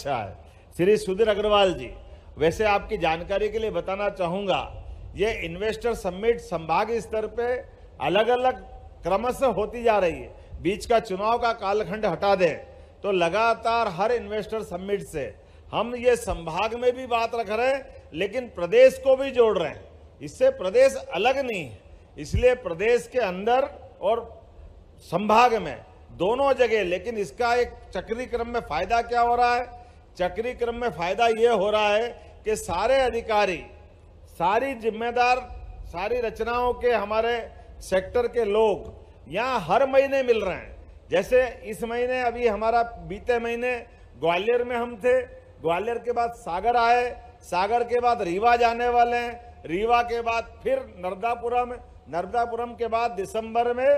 अच्छा है श्री सुधीर अग्रवाल जी वैसे आपकी जानकारी के लिए बताना चाहूँगा ये इन्वेस्टर समिट संभाग स्तर पे अलग अलग क्रमश होती जा रही है बीच का चुनाव का कालखंड हटा दें तो लगातार हर इन्वेस्टर समिट से हम ये संभाग में भी बात रख रहे हैं लेकिन प्रदेश को भी जोड़ रहे हैं इससे प्रदेश अलग नहीं है इसलिए प्रदेश के अंदर और संभाग में दोनों जगह लेकिन इसका एक क्रम में फायदा क्या हो रहा है चक्री क्रम में फायदा ये हो रहा है कि सारे अधिकारी सारी जिम्मेदार सारी रचनाओं के हमारे सेक्टर के लोग यहाँ हर महीने मिल रहे हैं जैसे इस महीने अभी हमारा बीते महीने ग्वालियर में हम थे ग्वालियर के बाद सागर आए सागर के बाद रीवा जाने वाले हैं रीवा के बाद फिर नर्मदापुरम नर्मदापुरम के बाद दिसंबर में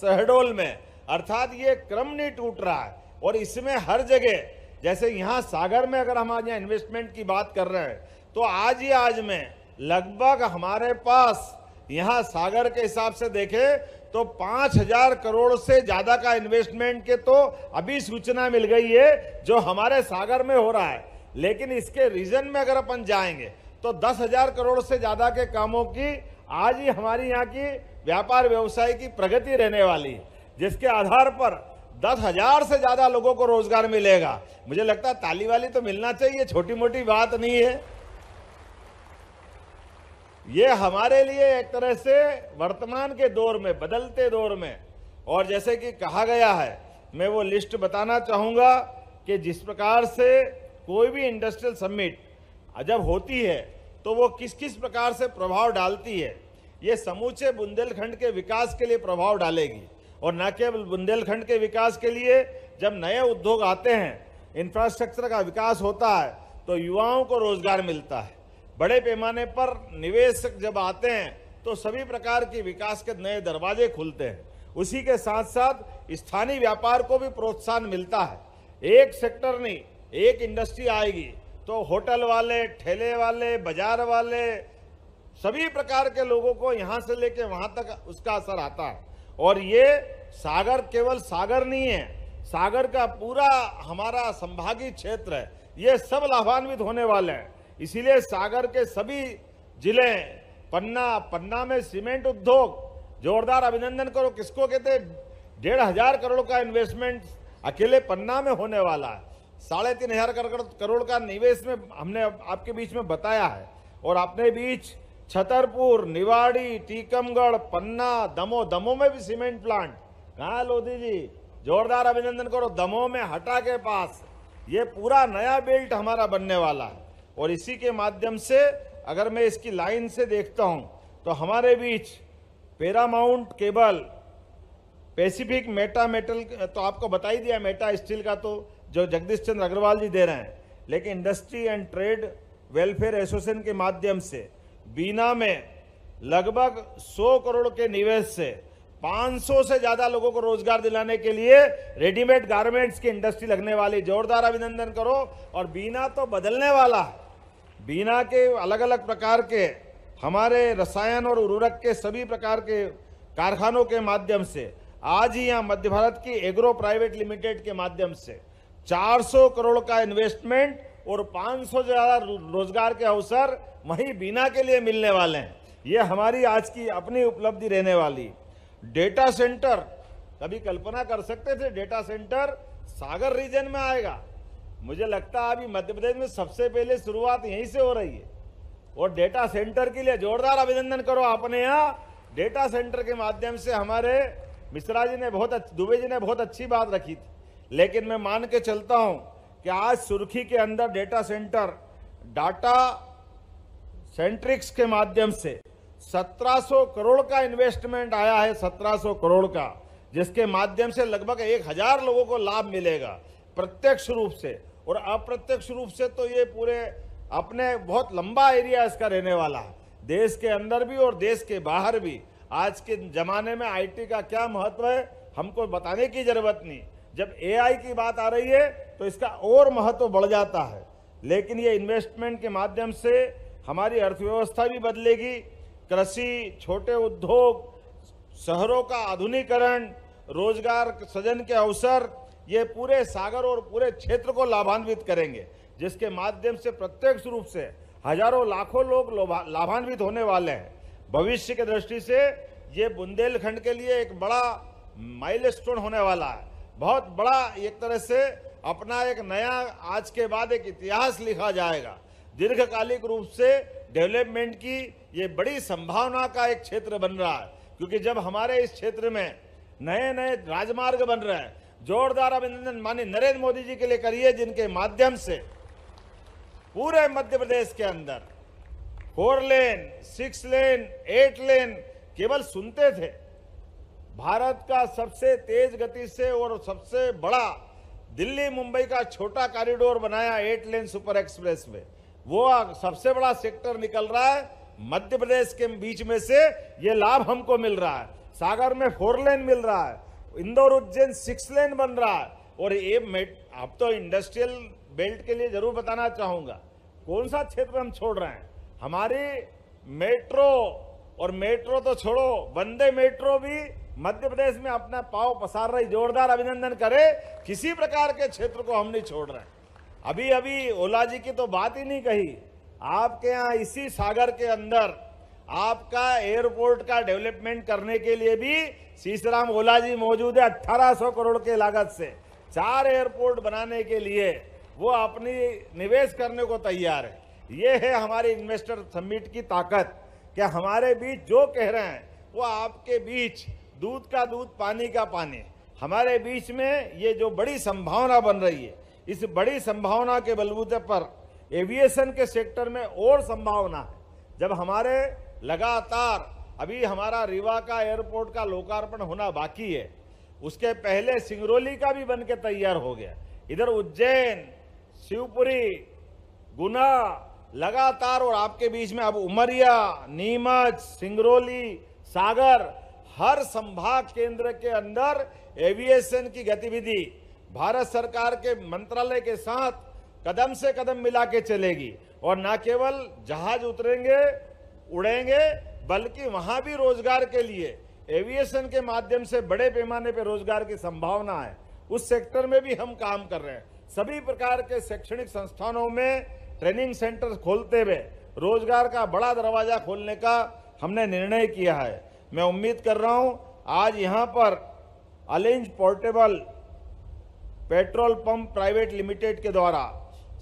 शहडोल में अर्थात ये क्रम नहीं टूट रहा है और इसमें हर जगह जैसे यहाँ सागर में अगर हम आज यहाँ इन्वेस्टमेंट की बात कर रहे हैं तो आज ही आज में लगभग हमारे पास यहाँ सागर के हिसाब से देखें तो पांच हजार करोड़ से ज़्यादा का इन्वेस्टमेंट के तो अभी सूचना मिल गई है जो हमारे सागर में हो रहा है लेकिन इसके रीजन में अगर अपन जाएंगे तो दस हजार करोड़ से ज़्यादा के कामों की आज ही हमारी यहाँ की व्यापार व्यवसाय की प्रगति रहने वाली है जिसके आधार पर दस हजार से ज्यादा लोगों को रोजगार मिलेगा मुझे लगता है ताली वाली तो मिलना चाहिए छोटी मोटी बात नहीं है ये हमारे लिए एक तरह से वर्तमान के दौर में बदलते दौर में और जैसे कि कहा गया है मैं वो लिस्ट बताना चाहूंगा कि जिस प्रकार से कोई भी इंडस्ट्रियल समिट जब होती है तो वो किस किस प्रकार से प्रभाव डालती है ये समूचे बुंदेलखंड के विकास के लिए प्रभाव डालेगी और न केवल बुंदेलखंड के विकास के लिए जब नए उद्योग आते हैं इंफ्रास्ट्रक्चर का विकास होता है तो युवाओं को रोजगार मिलता है बड़े पैमाने पर निवेशक जब आते हैं तो सभी प्रकार के विकास के नए दरवाजे खुलते हैं उसी के साथ साथ स्थानीय व्यापार को भी प्रोत्साहन मिलता है एक सेक्टर नहीं एक इंडस्ट्री आएगी तो होटल वाले ठेले वाले बाजार वाले सभी प्रकार के लोगों को यहाँ से लेके वहाँ तक उसका असर आता है और ये सागर केवल सागर नहीं है सागर का पूरा हमारा संभागीय क्षेत्र है ये सब लाभान्वित होने वाले हैं इसीलिए सागर के सभी जिले पन्ना पन्ना में सीमेंट उद्योग जोरदार अभिनंदन करो किसको कहते डेढ़ हजार करोड़ का इन्वेस्टमेंट अकेले पन्ना में होने वाला है साढ़े तीन हजार करोड़ का निवेश में हमने आपके बीच में बताया है और अपने बीच छतरपुर निवाड़ी टीकमगढ़ पन्ना दमो दमो में भी सीमेंट प्लांट कहा लोधी जी जोरदार अभिनंदन करो दमो में हटा के पास ये पूरा नया बेल्ट हमारा बनने वाला है और इसी के माध्यम से अगर मैं इसकी लाइन से देखता हूँ तो हमारे बीच mount cable Pacific meta metal तो आपको बता ही दिया मेटा स्टील का तो जो जगदीश चंद्र अग्रवाल जी दे रहे हैं लेकिन industry and trade welfare association के माध्यम से बीना में लगभग 100 करोड़ के निवेश से 500 से ज्यादा लोगों को रोजगार दिलाने के लिए रेडीमेड गारमेंट्स की इंडस्ट्री लगने वाली जोरदार अभिनंदन करो और बीना तो बदलने वाला है बीना के अलग अलग प्रकार के हमारे रसायन और उर्वरक के सभी प्रकार के कारखानों के माध्यम से आज ही यहाँ मध्य भारत की एग्रो प्राइवेट लिमिटेड के माध्यम से 400 करोड़ का इन्वेस्टमेंट और 500 से ज़्यादा रोजगार के अवसर वहीं बीना के लिए मिलने वाले हैं ये हमारी आज की अपनी उपलब्धि रहने वाली डेटा सेंटर कभी कल्पना कर सकते थे डेटा सेंटर सागर रीजन में आएगा मुझे लगता है अभी मध्य प्रदेश में सबसे पहले शुरुआत यहीं से हो रही है और डेटा सेंटर के लिए जोरदार अभिनंदन करो आपने यहाँ डेटा सेंटर के माध्यम से हमारे मिश्रा जी ने बहुत दुबे जी ने बहुत अच्छी बात रखी थी लेकिन मैं मान के चलता हूँ कि आज सुर्खी के अंदर डेटा सेंटर डाटा सेंट्रिक्स के माध्यम से 1700 करोड़ का इन्वेस्टमेंट आया है 1700 करोड़ का जिसके माध्यम से लगभग एक हजार लोगों को लाभ मिलेगा प्रत्यक्ष रूप से और अप्रत्यक्ष रूप से तो ये पूरे अपने बहुत लंबा एरिया इसका रहने वाला है देश के अंदर भी और देश के बाहर भी आज के जमाने में आईटी का क्या महत्व है हमको बताने की जरूरत नहीं जब एआई की बात आ रही है तो इसका और महत्व बढ़ जाता है लेकिन ये इन्वेस्टमेंट के माध्यम से हमारी अर्थव्यवस्था भी बदलेगी कृषि छोटे उद्योग शहरों का आधुनिकरण रोजगार सृजन के अवसर ये पूरे सागर और पूरे क्षेत्र को लाभान्वित करेंगे जिसके माध्यम से प्रत्यक्ष रूप से हजारों लाखों लोग लाभान्वित होने वाले हैं भविष्य के दृष्टि से ये बुंदेलखंड के लिए एक बड़ा माइलस्टोन होने वाला है बहुत बड़ा एक तरह से अपना एक नया आज के बाद एक इतिहास लिखा जाएगा दीर्घकालिक रूप से डेवलपमेंट की ये बड़ी संभावना का एक क्षेत्र बन रहा है क्योंकि जब हमारे इस क्षेत्र में नए नए राजमार्ग बन रहे हैं जोरदार अभिनंदन माननीय नरेंद्र मोदी जी के लिए करिए जिनके माध्यम से पूरे मध्य प्रदेश के अंदर four lane six lane eight lane केवल सुनते थे भारत का सबसे तेज गति से और सबसे बड़ा दिल्ली मुंबई का छोटा कॉरिडोर बनाया एट लेन सुपर एक्सप्रेस में वो सबसे बड़ा सेक्टर निकल रहा है मध्य प्रदेश के बीच में से ये लाभ हमको मिल रहा है सागर में फोर लेन मिल रहा है इंदौर उज्जैन सिक्स लेन बन रहा है और ये आप तो इंडस्ट्रियल बेल्ट के लिए जरूर बताना चाहूंगा कौन सा क्षेत्र हम छोड़ रहे हैं हमारी मेट्रो और मेट्रो तो छोड़ो वंदे मेट्रो भी मध्य प्रदेश में अपना पाव पसार रही जोरदार अभिनंदन करे किसी प्रकार के क्षेत्र को हम नहीं छोड़ रहे हैं अभी अभी ओला जी की तो बात ही नहीं कही आपके यहाँ इसी सागर के अंदर आपका एयरपोर्ट का डेवलपमेंट करने के लिए भी सीसराम ओला जी मौजूद है सौ करोड़ के लागत से चार एयरपोर्ट बनाने के लिए वो अपनी निवेश करने को तैयार है ये है हमारे इन्वेस्टर समिट की ताकत कि हमारे बीच जो कह रहे हैं वो आपके बीच दूध का दूध पानी का पानी हमारे बीच में ये जो बड़ी संभावना बन रही है इस बड़ी संभावना के बलबूते पर एविएशन के सेक्टर में और संभावना है जब हमारे लगातार अभी हमारा रीवा का एयरपोर्ट का लोकार्पण होना बाकी है उसके पहले सिंगरौली का भी बन के तैयार हो गया इधर उज्जैन शिवपुरी गुना लगातार और आपके बीच में अब उमरिया नीमच सिंगरौली सागर हर संभाग केंद्र के अंदर एविएशन की गतिविधि भारत सरकार के मंत्रालय के साथ कदम से कदम मिला के चलेगी और न केवल जहाज उतरेंगे उड़ेंगे बल्कि वहां भी रोजगार के लिए एविएशन के माध्यम से बड़े पैमाने पर रोजगार की संभावना है उस सेक्टर में भी हम काम कर रहे हैं सभी प्रकार के शैक्षणिक संस्थानों में ट्रेनिंग सेंटर खोलते हुए रोजगार का बड़ा दरवाजा खोलने का हमने निर्णय किया है मैं उम्मीद कर रहा हूं आज यहां पर अलेंज portable petrol pump private limited के द्वारा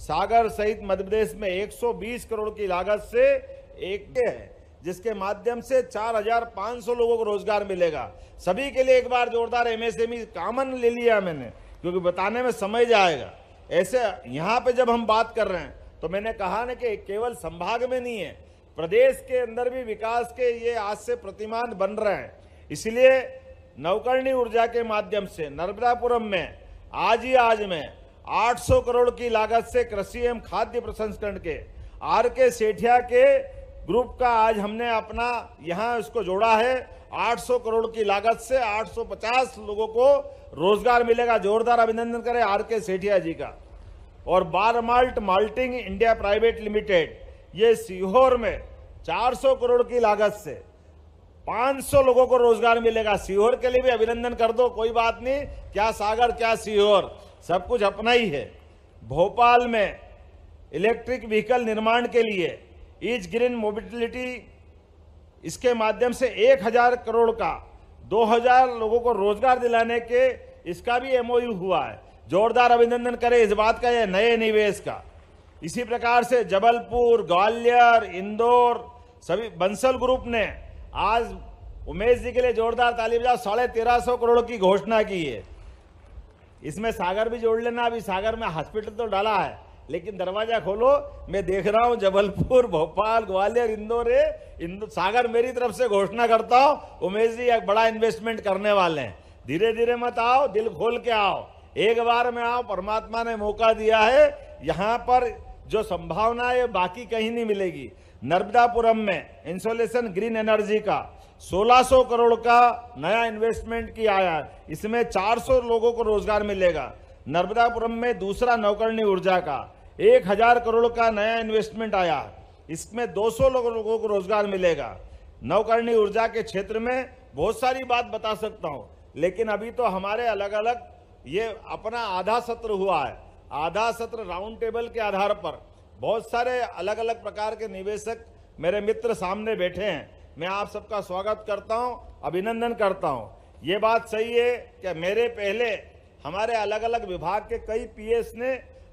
सागर सहित मध्यप्रदेश में 120 करोड़ की लागत से एक है जिसके माध्यम से 4,500 लोगों को रोजगार मिलेगा सभी के लिए एक बार जोरदार एमएसएमई कामन ले लिया मैंने क्योंकि बताने में समय जाएगा ऐसे यहाँ पे जब हम बात कर रहे हैं तो मैंने कहा ना कि केवल संभाग में नहीं है प्रदेश के अंदर भी विकास के ये आज से प्रतिमान बन रहे हैं इसलिए नवकर्णी ऊर्जा के माध्यम से नर्मदापुरम में आज ही आज में 800 करोड़ की लागत से कृषि एवं खाद्य प्रसंस्करण के आर के सेठिया के ग्रुप का आज हमने अपना यहाँ इसको जोड़ा है 800 करोड़ की लागत से 850 लोगों को रोजगार मिलेगा जोरदार अभिनंदन करें आर के सेठिया जी का और बार malt malting India private limited ये सीहोर में 400 करोड़ की लागत से 500 लोगों को रोजगार मिलेगा सीहोर के लिए भी अभिनंदन कर दो कोई बात नहीं क्या सागर क्या सीहोर सब कुछ अपना ही है भोपाल में इलेक्ट्रिक व्हीकल निर्माण के लिए ईज ग्रीन मोबिलिटी इसके माध्यम से एक हजार करोड़ का 2000 लोगों को रोजगार दिलाने के इसका भी एमओयू हुआ है जोरदार अभिनंदन करें इस बात का यह नए निवेश का इसी प्रकार से जबलपुर ग्वालियर इंदौर सभी बंसल ग्रुप ने आज उमेश जी के लिए जोरदार ताली बजाओ साढ़े तेरह सौ करोड़ की घोषणा की है इसमें सागर भी जोड़ लेना अभी सागर में हॉस्पिटल तो डाला है लेकिन दरवाजा खोलो मैं देख रहा हूं जबलपुर भोपाल ग्वालियर इंदौर इंदौर सागर मेरी तरफ से घोषणा करता हूं उमेश जी एक बड़ा इन्वेस्टमेंट करने वाले हैं धीरे धीरे मत आओ दिल खोल के आओ एक बार में आओ परमात्मा ने मौका दिया है यहाँ पर जो संभावना है बाकी कहीं नहीं मिलेगी नर्मदापुरम में इंसोलेशन ग्रीन एनर्जी का 1600 करोड़ का नया इन्वेस्टमेंट किया आया इसमें 400 लोगों को रोजगार मिलेगा नर्मदापुरम में दूसरा नौकरणी ऊर्जा का 1000 करोड़ का नया इन्वेस्टमेंट आया इसमें 200 लोगों को रोजगार मिलेगा नवकरणी ऊर्जा के क्षेत्र में बहुत सारी बात बता सकता हूँ लेकिन अभी तो हमारे अलग अलग ये अपना आधा सत्र हुआ है आधा सत्र राउंड टेबल के आधार पर बहुत सारे अलग अलग प्रकार के निवेशक मेरे मित्र सामने बैठे हैं मैं आप सबका स्वागत करता हूं, अभिनंदन करता हूं। ये बात सही है कि मेरे पहले हमारे अलग अलग विभाग के कई पीएस ने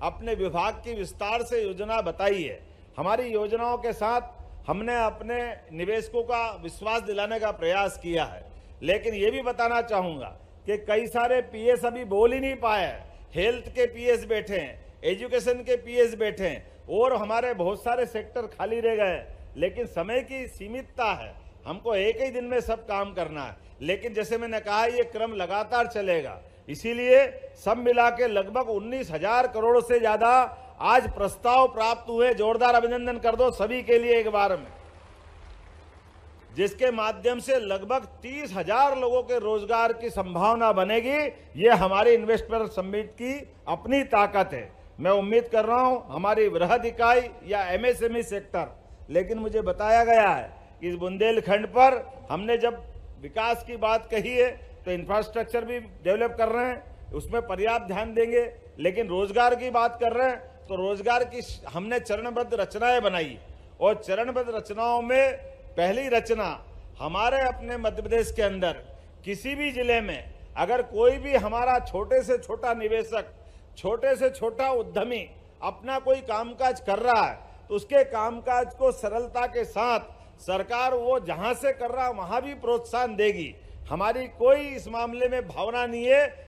अपने विभाग की विस्तार से योजना बताई है हमारी योजनाओं के साथ हमने अपने निवेशकों का विश्वास दिलाने का प्रयास किया है लेकिन ये भी बताना चाहूँगा कि कई सारे पी अभी बोल ही नहीं पाए हैं हेल्थ के पीएस बैठे हैं एजुकेशन के पीएस बैठे हैं और हमारे बहुत सारे सेक्टर खाली रह गए लेकिन समय की सीमितता है हमको एक ही दिन में सब काम करना है लेकिन जैसे मैंने कहा ये क्रम लगातार चलेगा इसीलिए सब मिला के लगभग उन्नीस हजार करोड़ से ज्यादा आज प्रस्ताव प्राप्त हुए जोरदार अभिनंदन कर दो सभी के लिए एक बार में जिसके माध्यम से लगभग तीस हजार लोगों के रोजगार की संभावना बनेगी ये हमारी इन्वेस्टर समिट की अपनी ताकत है मैं उम्मीद कर रहा हूँ हमारी वृहद इकाई या एमएसएमई सेक्टर लेकिन मुझे बताया गया है कि इस बुंदेलखंड पर हमने जब विकास की बात कही है तो इंफ्रास्ट्रक्चर भी डेवलप कर रहे हैं उसमें पर्याप्त ध्यान देंगे लेकिन रोजगार की बात कर रहे हैं तो रोजगार की हमने चरणबद्ध रचनाएं बनाई और चरणबद्ध रचनाओं में पहली रचना हमारे अपने मध्य प्रदेश के अंदर किसी भी जिले में अगर कोई भी हमारा छोटे से छोटा निवेशक छोटे से छोटा उद्यमी अपना कोई कामकाज कर रहा है तो उसके कामकाज को सरलता के साथ सरकार वो जहां से कर रहा वहां भी प्रोत्साहन देगी हमारी कोई इस मामले में भावना नहीं है